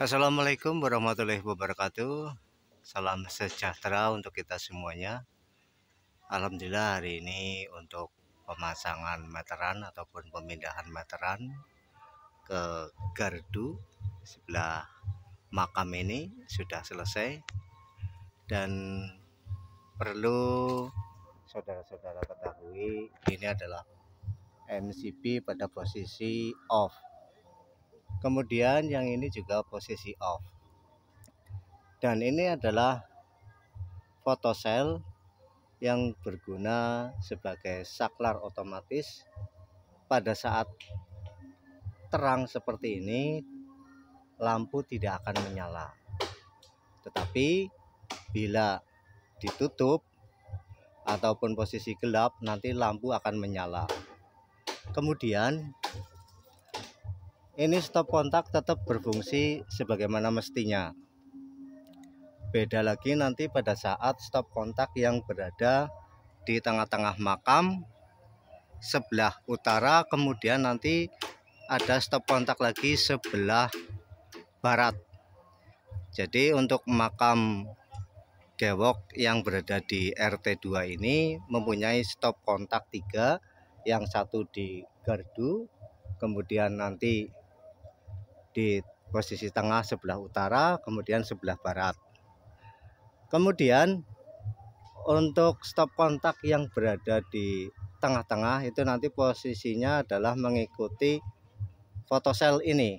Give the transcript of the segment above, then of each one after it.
Assalamualaikum warahmatullahi wabarakatuh Salam sejahtera untuk kita semuanya Alhamdulillah hari ini untuk pemasangan meteran ataupun pemindahan meteran ke gardu sebelah makam ini sudah selesai dan perlu saudara-saudara ketahui ini adalah MCB pada posisi off kemudian yang ini juga posisi off dan ini adalah fotosel yang berguna sebagai saklar otomatis pada saat terang seperti ini lampu tidak akan menyala tetapi bila ditutup ataupun posisi gelap nanti lampu akan menyala kemudian ini stop kontak tetap berfungsi sebagaimana mestinya. Beda lagi nanti pada saat stop kontak yang berada di tengah-tengah makam sebelah utara, kemudian nanti ada stop kontak lagi sebelah barat. Jadi untuk makam Dewok yang berada di RT2 ini mempunyai stop kontak 3, yang satu di Gardu, kemudian nanti di posisi tengah sebelah utara, kemudian sebelah barat. Kemudian untuk stop kontak yang berada di tengah-tengah itu nanti posisinya adalah mengikuti fotosel ini.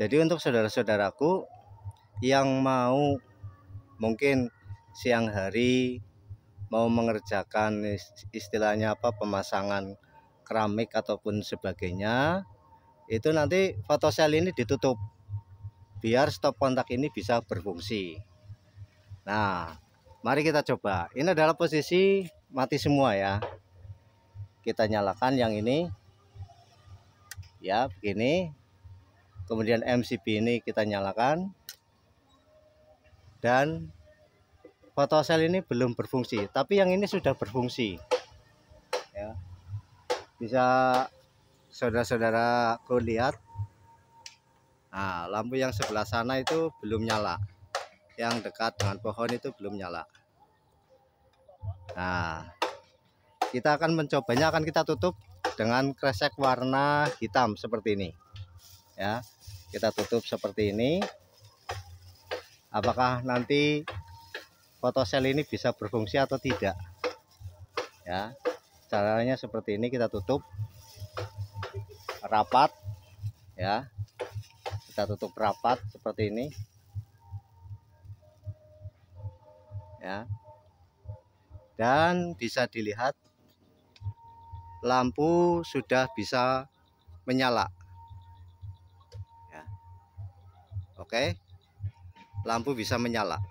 Jadi untuk saudara-saudaraku yang mau mungkin siang hari mau mengerjakan istilahnya apa pemasangan keramik ataupun sebagainya itu nanti fotosel ini ditutup biar stop kontak ini bisa berfungsi nah mari kita coba ini adalah posisi mati semua ya kita nyalakan yang ini ya begini kemudian MCB ini kita nyalakan dan fotosel ini belum berfungsi tapi yang ini sudah berfungsi ya bisa saudara saudara ku lihat nah lampu yang sebelah sana itu belum nyala yang dekat dengan pohon itu belum nyala nah kita akan mencobanya akan kita tutup dengan kresek warna hitam seperti ini ya kita tutup seperti ini apakah nanti fotosel ini bisa berfungsi atau tidak ya caranya seperti ini kita tutup rapat ya kita tutup rapat seperti ini ya dan bisa dilihat lampu sudah bisa menyala ya. oke lampu bisa menyala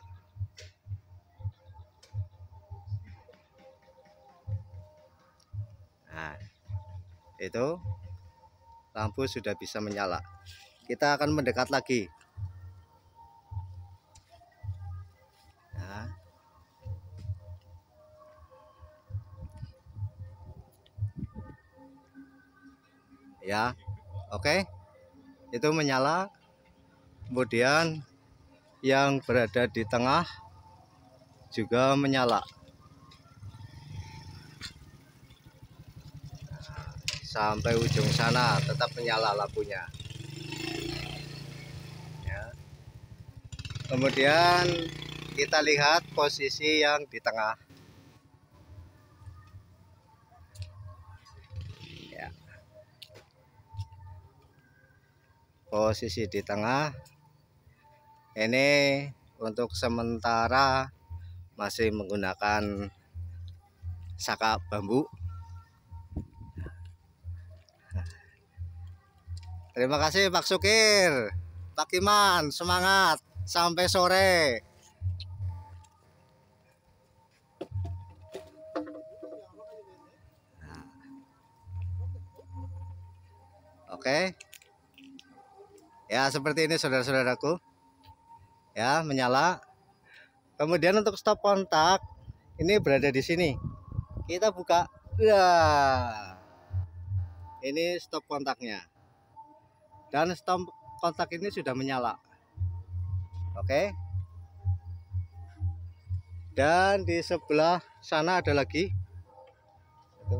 nah itu lampu sudah bisa menyala kita akan mendekat lagi nah. ya oke itu menyala kemudian yang berada di tengah juga menyala sampai ujung sana tetap menyala lampunya ya. kemudian kita lihat posisi yang di tengah ya. posisi di tengah ini untuk sementara masih menggunakan saka bambu Terima kasih Pak Sukir. Pak Iman, semangat. Sampai sore. Nah. Oke. Okay. Ya, seperti ini saudara-saudaraku. Ya, menyala. Kemudian untuk stop kontak, ini berada di sini. Kita buka. Ya. Ini stop kontaknya dan stop kontak ini sudah menyala oke dan di sebelah sana ada lagi itu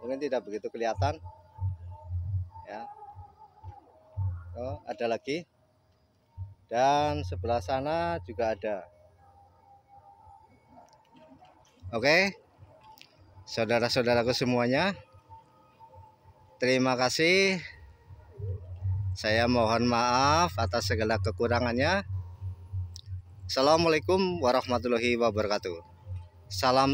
mungkin tidak begitu kelihatan ya oh, ada lagi dan sebelah sana juga ada oke saudara-saudaraku semuanya terima kasih saya mohon maaf atas segala kekurangannya. Assalamualaikum warahmatullahi wabarakatuh. Salam